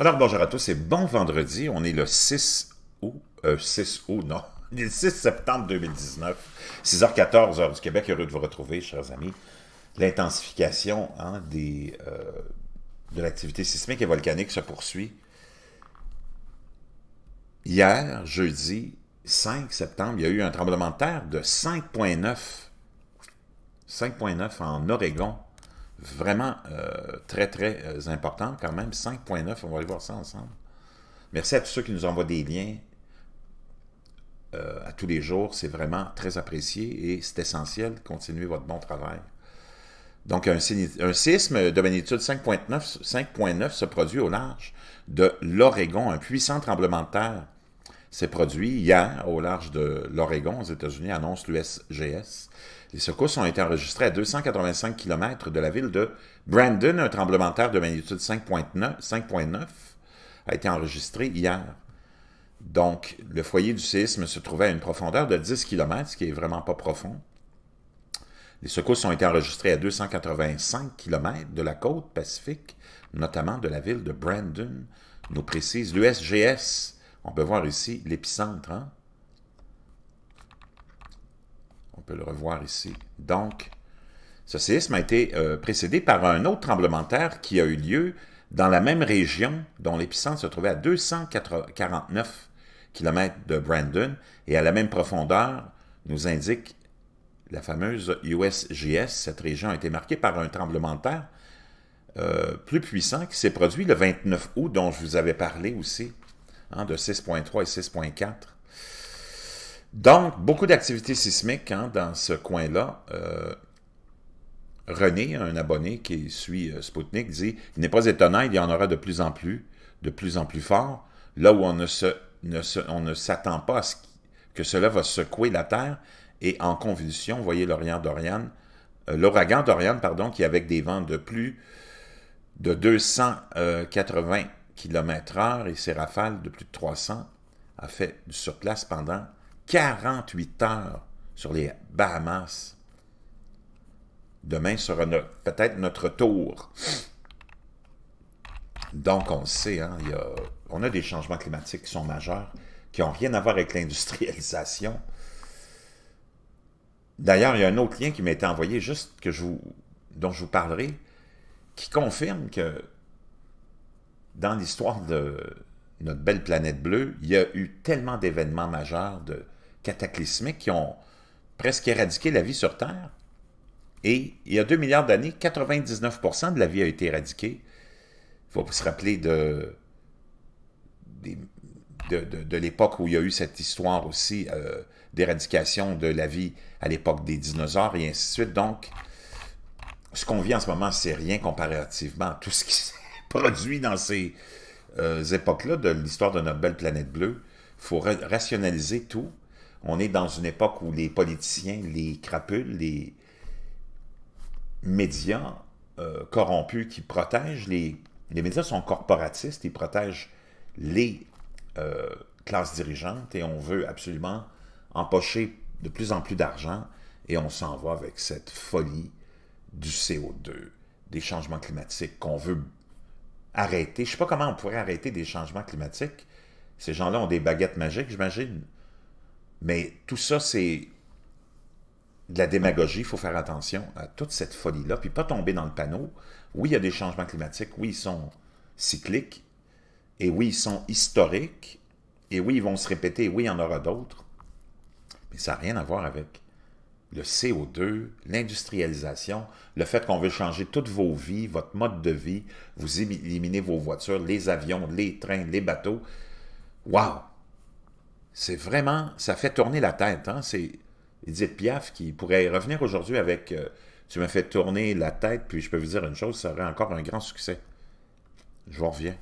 Alors, bonjour à tous et bon vendredi. On est le 6 août, 6 euh, août, non, le 6 septembre 2019, 6h14, heure du Québec. Heureux de vous retrouver, chers amis. L'intensification hein, des euh, de l'activité sismique et volcanique se poursuit. Hier, jeudi 5 septembre, il y a eu un tremblement de terre de 5.9 5.9 en Oregon, vraiment euh, très, très euh, important quand même. 5.9, on va aller voir ça ensemble. Merci à tous ceux qui nous envoient des liens euh, à tous les jours. C'est vraiment très apprécié et c'est essentiel. de continuer votre bon travail. Donc, un, un sisme de magnitude 5.9 se produit au large de l'Oregon, un puissant tremblement de terre s'est produit hier au large de l'Oregon, aux États-Unis, annonce l'USGS. Les secousses ont été enregistrées à 285 km de la ville de Brandon. Un tremblement de terre de magnitude 5.9 a été enregistré hier. Donc, le foyer du séisme se trouvait à une profondeur de 10 km, ce qui n'est vraiment pas profond. Les secousses ont été enregistrées à 285 km de la côte pacifique, notamment de la ville de Brandon, nous précise l'USGS. On peut voir ici l'épicentre. Hein? On peut le revoir ici. Donc, ce séisme a été euh, précédé par un autre tremblement de terre qui a eu lieu dans la même région dont l'épicentre se trouvait à 249 km de Brandon et à la même profondeur, nous indique la fameuse USGS. Cette région a été marquée par un tremblement de terre euh, plus puissant qui s'est produit le 29 août dont je vous avais parlé aussi Hein, de 6.3 et 6.4. Donc, beaucoup d'activités sismiques hein, dans ce coin-là. Euh, René, un abonné qui suit euh, Spoutnik, dit « Il n'est pas étonnant, il y en aura de plus en plus, de plus en plus fort. Là où on ne s'attend pas à ce que cela va secouer la Terre et en convulsion, voyez l'Orient d'Oriane, euh, l'ouragan d'Oriane, pardon, qui avec des vents de plus de 280 kilomètres heure et ses rafales de plus de 300 a fait du surplace pendant 48 heures sur les Bahamas. Demain sera peut-être notre tour. Donc, on le sait, hein, on a des changements climatiques qui sont majeurs, qui n'ont rien à voir avec l'industrialisation. D'ailleurs, il y a un autre lien qui m'a été envoyé, juste que vous, dont je vous parlerai, qui confirme que dans l'histoire de notre belle planète bleue, il y a eu tellement d'événements majeurs, de cataclysmiques, qui ont presque éradiqué la vie sur Terre. Et il y a 2 milliards d'années, 99 de la vie a été éradiquée. Il faut se rappeler de, de, l'époque où il y a eu cette histoire aussi euh, d'éradication de la vie à l'époque des dinosaures et ainsi de suite. Donc, ce qu'on vit en ce moment, c'est rien comparativement à tout ce qui s'est produit dans ces euh, époques-là de l'histoire de notre belle planète bleue. Il faut rationaliser tout. On est dans une époque où les politiciens, les crapules, les médias euh, corrompus qui protègent les... Les médias sont corporatistes, ils protègent les euh, classes dirigeantes et on veut absolument empocher de plus en plus d'argent et on s'en va avec cette folie du CO2, des changements climatiques qu'on veut arrêter. Je ne sais pas comment on pourrait arrêter des changements climatiques. Ces gens-là ont des baguettes magiques, j'imagine. Mais tout ça, c'est de la démagogie. Il faut faire attention à toute cette folie-là, puis pas tomber dans le panneau. Oui, il y a des changements climatiques. Oui, ils sont cycliques. Et oui, ils sont historiques. Et oui, ils vont se répéter. oui, il y en aura d'autres. Mais ça n'a rien à voir avec le CO2, l'industrialisation, le fait qu'on veut changer toutes vos vies, votre mode de vie, vous éliminez vos voitures, les avions, les trains, les bateaux. waouh C'est vraiment, ça fait tourner la tête. Hein? C'est Edith Piaf qui pourrait revenir aujourd'hui avec euh, Tu m'as fait tourner la tête, puis je peux vous dire une chose, ça aurait encore un grand succès. Je vous reviens.